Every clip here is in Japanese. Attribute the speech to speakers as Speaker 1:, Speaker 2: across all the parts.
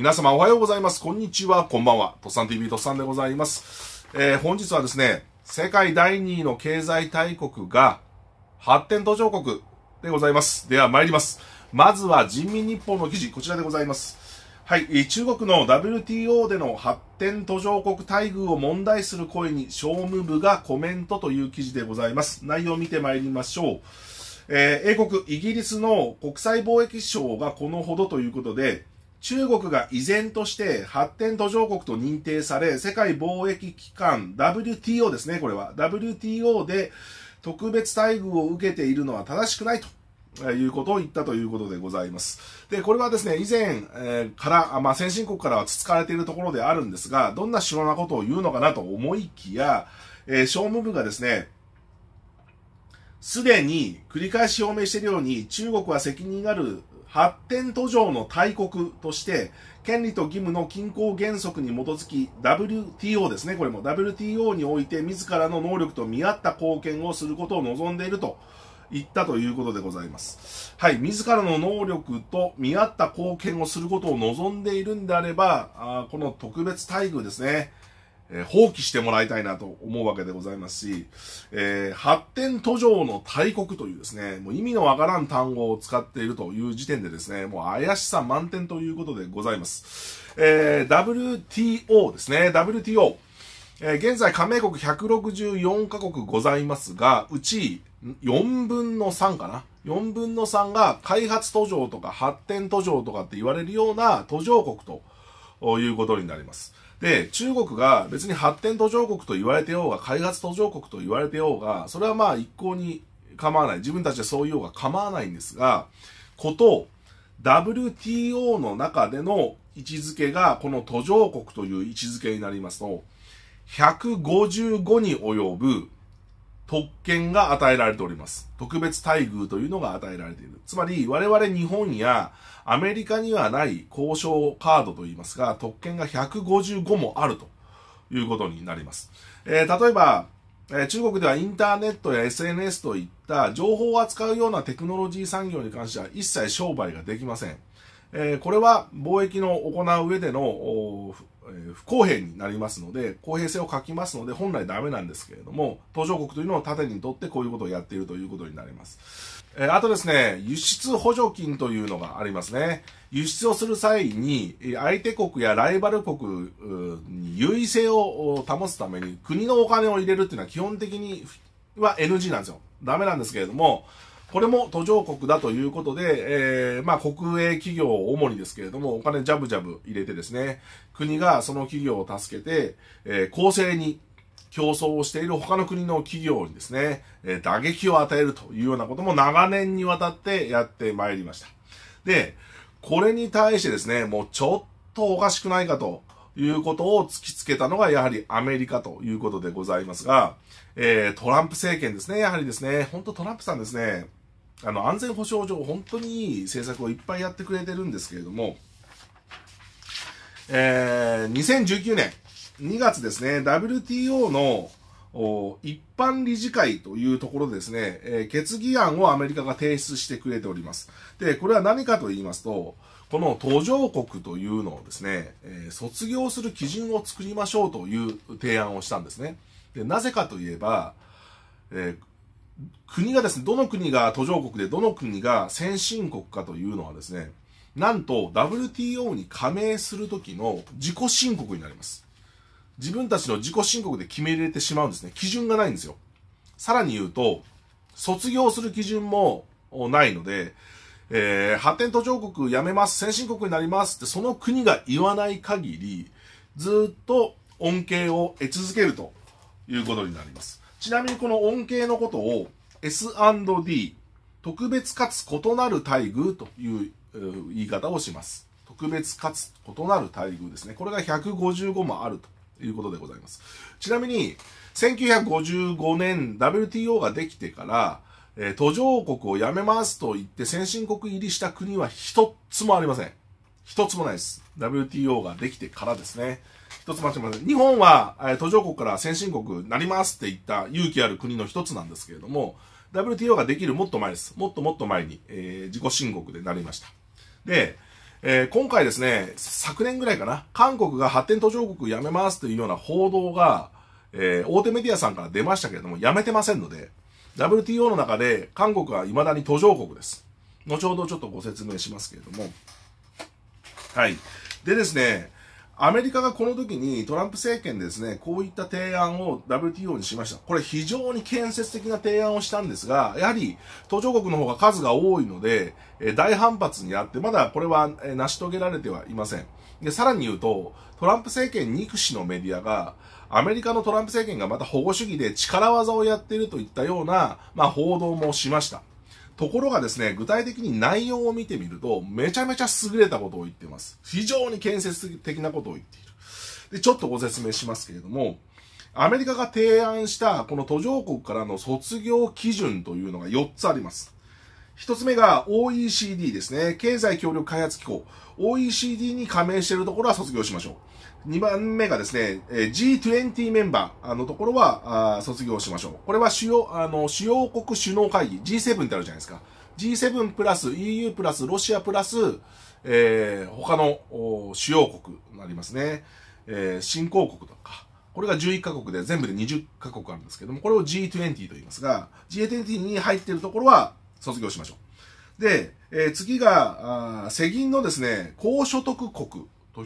Speaker 1: 皆様おはようございます。こんにちは。こんばんは。とっさん TV とっさんでございます。えー、本日はですね、世界第2位の経済大国が発展途上国でございます。では参ります。まずは人民日報の記事、こちらでございます。はい、中国の WTO での発展途上国待遇を問題する声に商務部がコメントという記事でございます。内容を見てまいりましょう。えー、英国、イギリスの国際貿易省がこのほどということで、中国が依然として発展途上国と認定され、世界貿易機関 WTO ですね、これは。WTO で特別待遇を受けているのは正しくないと。いうことを言ったということでございます。で、これはですね、以前、から、まあ、先進国からはつつかれているところであるんですが、どんな主要なことを言うのかなと思いきや、えー、商務部がですね、すでに繰り返し表明しているように、中国は責任ある発展途上の大国として、権利と義務の均衡原則に基づき、WTO ですね、これも WTO において自らの能力と見合った貢献をすることを望んでいると言ったということでございます。はい、自らの能力と見合った貢献をすることを望んでいるんであれば、あこの特別待遇ですね、えー、放棄してもらいたいなと思うわけでございますし、えー、発展途上の大国というですね、もう意味のわからん単語を使っているという時点でですね、もう怪しさ満点ということでございます。えー、WTO ですね、WTO。えー、現在加盟国164カ国ございますが、うち4分の3かな。4分の3が開発途上とか発展途上とかって言われるような途上国ということになります。で、中国が別に発展途上国と言われてようが、開発途上国と言われてようが、それはまあ一向に構わない。自分たちでそう言おうが構わないんですが、こと、WTO の中での位置づけが、この途上国という位置づけになりますと、155に及ぶ特権が与えられております。特別待遇というのが与えられている。つまり、我々日本やアメリカにはない交渉カードといいますが、特権が155もあるということになります。えー、例えば、え中国ではインターネットや SNS といった情報を扱うようなテクノロジー産業に関しては一切商売ができません。えこれは貿易の行う上でのえー、不公平になりますので、公平性を欠きますので、本来ダメなんですけれども、途上国というのを盾にとってこういうことをやっているということになります。えー、あとですね、輸出補助金というのがありますね。輸出をする際に、相手国やライバル国に優位性を保つために、国のお金を入れるっていうのは基本的には NG なんですよ。ダメなんですけれども、これも途上国だということで、えー、まあ国営企業を主にですけれども、お金ジャブジャブ入れてですね、国がその企業を助けて、えー、公正に競争をしている他の国の企業にですね、えー、打撃を与えるというようなことも長年にわたってやってまいりました。で、これに対してですね、もうちょっとおかしくないかということを突きつけたのがやはりアメリカということでございますが、えー、トランプ政権ですね、やはりですね、ほんとトランプさんですね、あの、安全保障上、本当にいい政策をいっぱいやってくれてるんですけれども、えー、2019年2月ですね、WTO の一般理事会というところですね、えー、決議案をアメリカが提出してくれております。で、これは何かと言いますと、この途上国というのをですね、えー、卒業する基準を作りましょうという提案をしたんですね。で、なぜかといえば、えー、国がですね、どの国が途上国でどの国が先進国かというのはですね、なんと WTO に加盟するときの自己申告になります。自分たちの自己申告で決められてしまうんですね。基準がないんですよ。さらに言うと、卒業する基準もないので、えー、発展途上国やめます、先進国になりますってその国が言わない限り、ずっと恩恵を得続けるということになります。ちなみにこの恩恵のことを S&D、特別かつ異なる待遇という言い方をします。特別かつ異なる待遇ですね。これが155もあるということでございます。ちなみに、1955年 WTO ができてから、え途上国をやめますと言って先進国入りした国は一つもありません。一つもないです。WTO ができてからですね。一つ間違いません。日本は、え途上国から先進国になりますって言った勇気ある国の一つなんですけれども、WTO ができるもっと前です。もっともっと前に、えー、自己申告でなりました。で、えー、今回ですね、昨年ぐらいかな、韓国が発展途上国やめますというような報道が、えー、大手メディアさんから出ましたけれども、やめてませんので、WTO の中で韓国は未だに途上国です。後ほどちょっとご説明しますけれども、はい。でですね、アメリカがこの時にトランプ政権でですね、こういった提案を WTO にしました。これ非常に建設的な提案をしたんですが、やはり途上国の方が数が多いので、え大反発にあって、まだこれは、え成し遂げられてはいません。で、さらに言うと、トランプ政権憎しのメディアが、アメリカのトランプ政権がまた保護主義で力技をやっているといったような、まあ、報道もしました。ところがですね、具体的に内容を見てみると、めちゃめちゃ優れたことを言っています。非常に建設的なことを言っている。で、ちょっとご説明しますけれども、アメリカが提案したこの途上国からの卒業基準というのが4つあります。一つ目が OECD ですね。経済協力開発機構。OECD に加盟しているところは卒業しましょう。二番目がですね、G20 メンバーのところは卒業しましょう。これは主要、あの、主要国首脳会議、G7 ってあるじゃないですか。G7 プラス EU プラスロシアプラス、えー、他の主要国になりますね。えー、新興国とか。これが11カ国で全部で20カ国あるんですけども、これを G20 と言いますが、G20 に入っているところは卒業しましょう。で、えー、次が、あ世銀のですね、高所得国と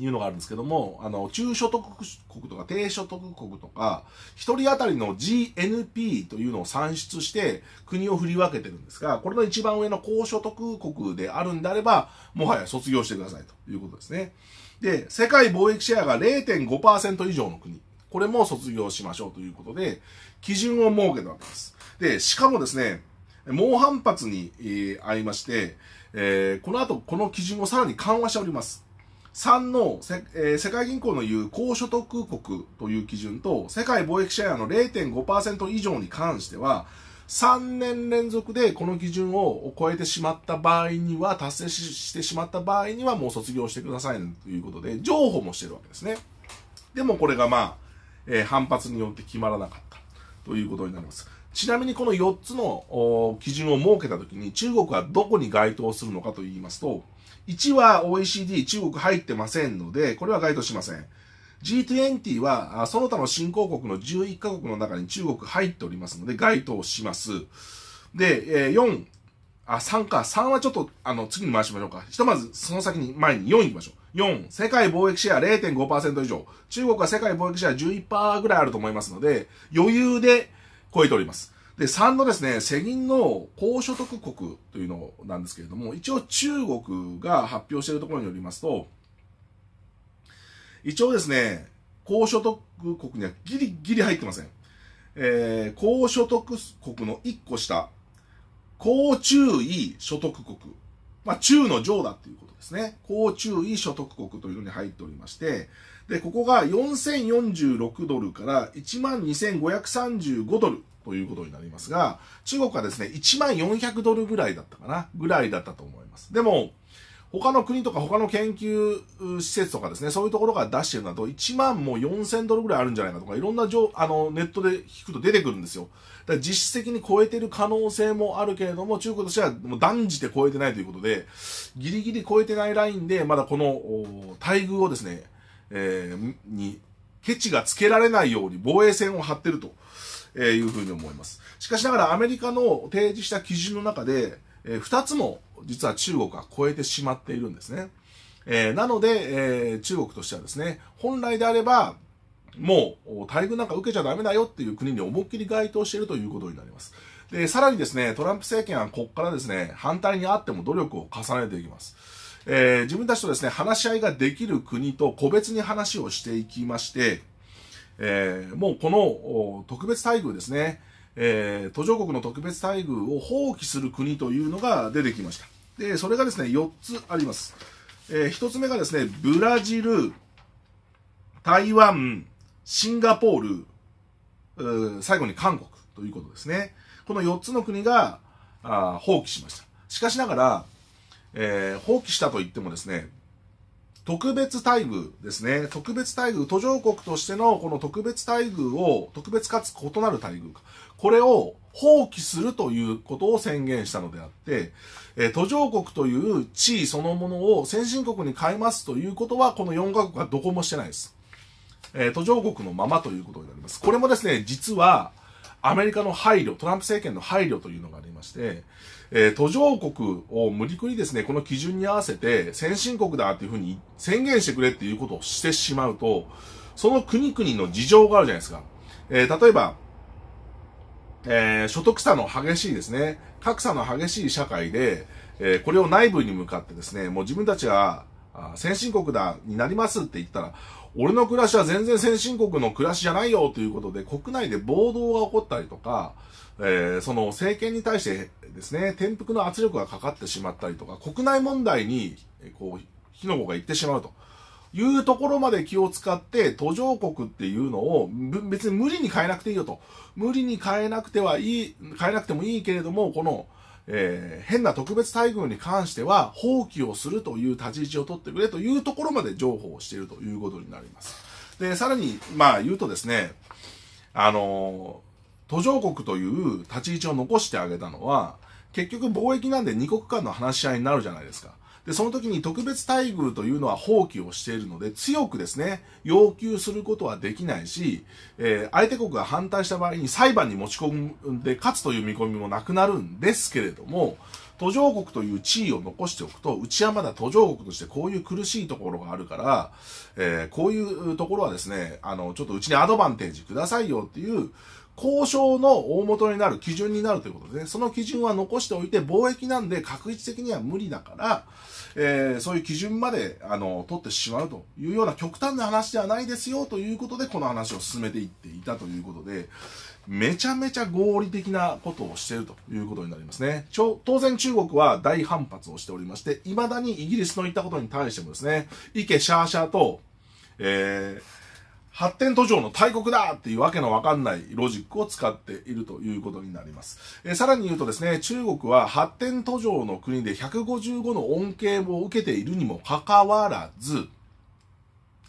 Speaker 1: いうのがあるんですけども、あの、中所得国とか低所得国とか、一人当たりの GNP というのを算出して国を振り分けてるんですが、これの一番上の高所得国であるんであれば、もはや卒業してくださいということですね。で、世界貿易シェアが0.5%以上の国。これも卒業しましょうということで、基準を設けたわけです。で、しかもですね、猛反発に、えー、いまして、えー、この後この基準をさらに緩和しております。3のせ、えー、世界銀行のいう高所得国という基準と、世界貿易シェアの0.5%以上に関しては、3年連続でこの基準を超えてしまった場合には、達成してしまった場合には、もう卒業してくださいということで、譲歩もしてるわけですね。でもこれがまあ、えー、反発によって決まらなかったということになります。ちなみにこの4つの基準を設けたときに中国はどこに該当するのかと言いますと、1は OECD 中国入ってませんので、これは該当しません。G20 はその他の新興国の11カ国の中に中国入っておりますので、該当します。で、4、あ、3か。3はちょっと、あの、次に回しましょうか。ひとまず、その先に、前に4行きましょう。4、世界貿易シェア0.5%以上。中国は世界貿易シェア11%ぐらいあると思いますので、余裕で、超えております。で、3のですね、世銀の高所得国というのなんですけれども、一応中国が発表しているところによりますと、一応ですね、高所得国にはギリギリ入ってません。えー、高所得国の1個下、高注意所得国。まあ、中の上だっていうことですね。高注意所得国というのに入っておりまして、で、ここが4046ドルから12535ドルということになりますが、中国はですね、1400ドルぐらいだったかなぐらいだったと思います。でも、他の国とか他の研究施設とかですね、そういうところが出してるなど、1万も4000ドルぐらいあるんじゃないかとか、いろんなあのネットで聞くと出てくるんですよ。だから実質的に超えてる可能性もあるけれども、中国としてはもう断じて超えてないということで、ギリギリ超えてないラインで、まだこの待遇をですね、えー、に、ケチがつけられないように防衛線を張ってると、いうふうに思います。しかしながらアメリカの提示した基準の中で、えー、2つも実は中国は超えてしまっているんですね。えー、なので、えー、中国としてはですね、本来であれば、もう、待遇なんか受けちゃダメだよっていう国に思いっきり該当しているということになります。で、さらにですね、トランプ政権はここからですね、反対にあっても努力を重ねていきます。えー、自分たちとですね、話し合いができる国と個別に話をしていきまして、えー、もうこの特別待遇ですね、えー、途上国の特別待遇を放棄する国というのが出てきました。で、それがですね、4つあります。えー、1つ目がですね、ブラジル、台湾、シンガポール、最後に韓国ということですね。この4つの国があ放棄しました。しかしながら、えー、放棄したといってもですね、特別待遇ですね。特別待遇、途上国としてのこの特別待遇を、特別かつ異なる待遇か。これを放棄するということを宣言したのであって、えー、途上国という地位そのものを先進国に変えますということは、この4カ国はどこもしてないです。えー、途上国のままということになります。これもですね、実は、アメリカの配慮、トランプ政権の配慮というのがありまして、えー、途上国を無理くりですね、この基準に合わせて先進国だっていうふうに宣言してくれっていうことをしてしまうと、その国々の事情があるじゃないですか。えー、例えば、えー、所得差の激しいですね、格差の激しい社会で、えこれを内部に向かってですね、もう自分たちはあ先進国だ、になりますって言ったら、俺の暮らしは全然先進国の暮らしじゃないよということで、国内で暴動が起こったりとか、えー、その政権に対してですね、転覆の圧力がかかってしまったりとか、国内問題に、こう、火の粉が行ってしまうと。いうところまで気を使って、途上国っていうのを、別に無理に変えなくていいよと。無理に変えなくてはいい、変えなくてもいいけれども、この、えー、変な特別待遇に関しては放棄をするという立ち位置を取ってくれというところまで譲歩をしているということになります。で、さらに、まあ言うとですね、あの、途上国という立ち位置を残してあげたのは、結局貿易なんで2国間の話し合いになるじゃないですか。で、その時に特別待遇というのは放棄をしているので、強くですね、要求することはできないし、えー、相手国が反対した場合に裁判に持ち込んで勝つという見込みもなくなるんですけれども、途上国という地位を残しておくと、うちはまだ途上国としてこういう苦しいところがあるから、えー、こういうところはですね、あの、ちょっとうちにアドバンテージくださいよっていう交渉の大元になる基準になるということで、その基準は残しておいて、貿易なんで確率的には無理だから、えー、そういう基準まで、あの、取ってしまうというような極端な話ではないですよということで、この話を進めていっていたということで、めちゃめちゃ合理的なことをしているということになりますね。当然中国は大反発をしておりまして、未だにイギリスの言ったことに対してもですね、イケシャーシャーと、えー、発展途上の大国だっていうわけのわかんないロジックを使っているということになります。えさらに言うとですね、中国は発展途上の国で155の恩恵を受けているにもかかわらず、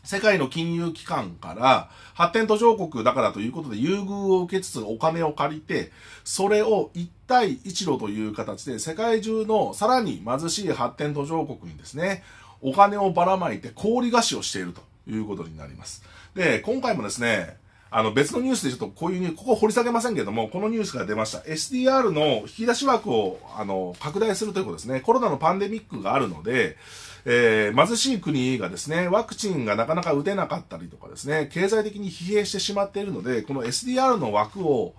Speaker 1: 世界の金融機関から発展途上国だからということで優遇を受けつつお金を借りて、それを一対一路という形で世界中のさらに貧しい発展途上国にですね、お金をばらまいて氷菓子をしているということになります。で、今回もですね、あの別のニュースでちょっとこういうニュース、ここ掘り下げませんけども、このニュースが出ました。SDR の引き出し枠をあの拡大するということですね。コロナのパンデミックがあるので、えー、貧しい国がですね、ワクチンがなかなか打てなかったりとかですね、経済的に疲弊してしまっているので、この SDR の枠を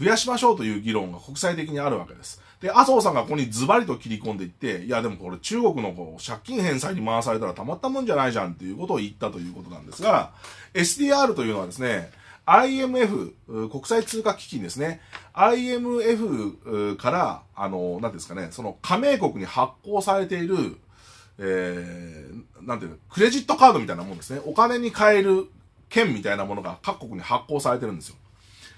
Speaker 1: 増やしましょうという議論が国際的にあるわけです。で、麻生さんがここにズバリと切り込んでいって、いやでもこれ中国のこう借金返済に回されたらたまったもんじゃないじゃんっていうことを言ったということなんですが、SDR というのはですね、IMF、国際通貨基金ですね。IMF から、あの、なんですかね、その加盟国に発行されている、えー、なんていうの、クレジットカードみたいなもんですね。お金に換える券みたいなものが各国に発行されてるんですよ。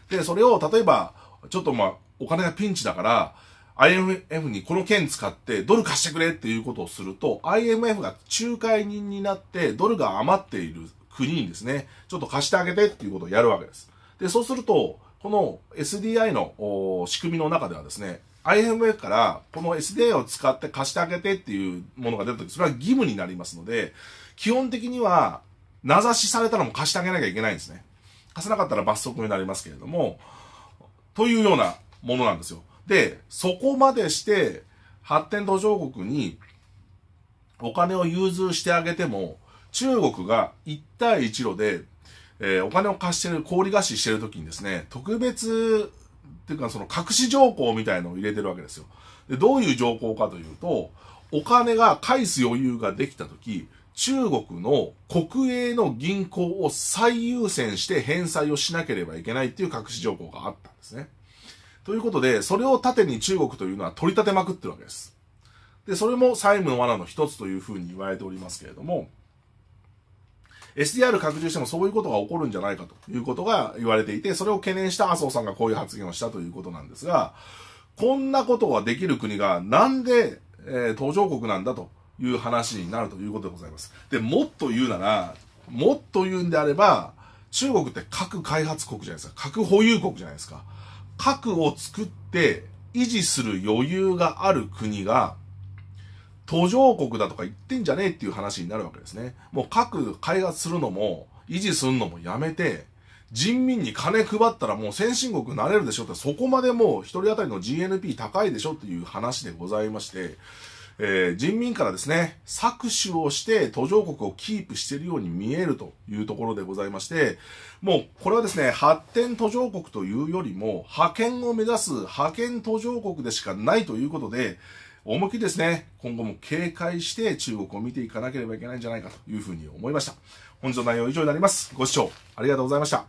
Speaker 1: で、それを例えば、ちょっとまあ、お金がピンチだから、IMF にこの券使ってドル貸してくれっていうことをすると、IMF が仲介人になってドルが余っている国にですね、ちょっと貸してあげてっていうことをやるわけです。で、そうすると、この SDI の仕組みの中ではですね、IMF からこの SDI を使って貸してあげてっていうものが出るとき、それは義務になりますので、基本的には名指しされたらも貸してあげなきゃいけないんですね。貸さなかったら罰則になりますけれども、というようなものなんですよ。で、そこまでして、発展途上国にお金を融通してあげても、中国が一対一路で、えー、お金を貸してる、氷菓子してる時にですね、特別、っていうかその隠し条項みたいのを入れてるわけですよ。で、どういう条項かというと、お金が返す余裕ができた時、中国の国営の銀行を最優先して返済をしなければいけないっていう隠し条項があったんですね。ということで、それを盾に中国というのは取り立てまくってるわけです。で、それも債務の罠の一つというふうに言われておりますけれども、SDR 拡充してもそういうことが起こるんじゃないかということが言われていて、それを懸念した麻生さんがこういう発言をしたということなんですが、こんなことができる国がなんで、えー、途上国なんだという話になるということでございます。で、もっと言うなら、もっと言うんであれば、中国って核開発国じゃないですか。核保有国じゃないですか。核を作って維持する余裕がある国が、途上国だとか言ってんじゃねえっていう話になるわけですね。もう核開発するのも、維持するのもやめて、人民に金配ったらもう先進国になれるでしょって、そこまでもう一人当たりの GNP 高いでしょっていう話でございまして、えー、人民からですね、搾取をして途上国をキープしているように見えるというところでございまして、もうこれはですね、発展途上国というよりも、派遣を目指す派遣途上国でしかないということで、思いきりですね、今後も警戒して中国を見ていかなければいけないんじゃないかというふうに思いました。本日の内容は以上になります。ご視聴ありがとうございました。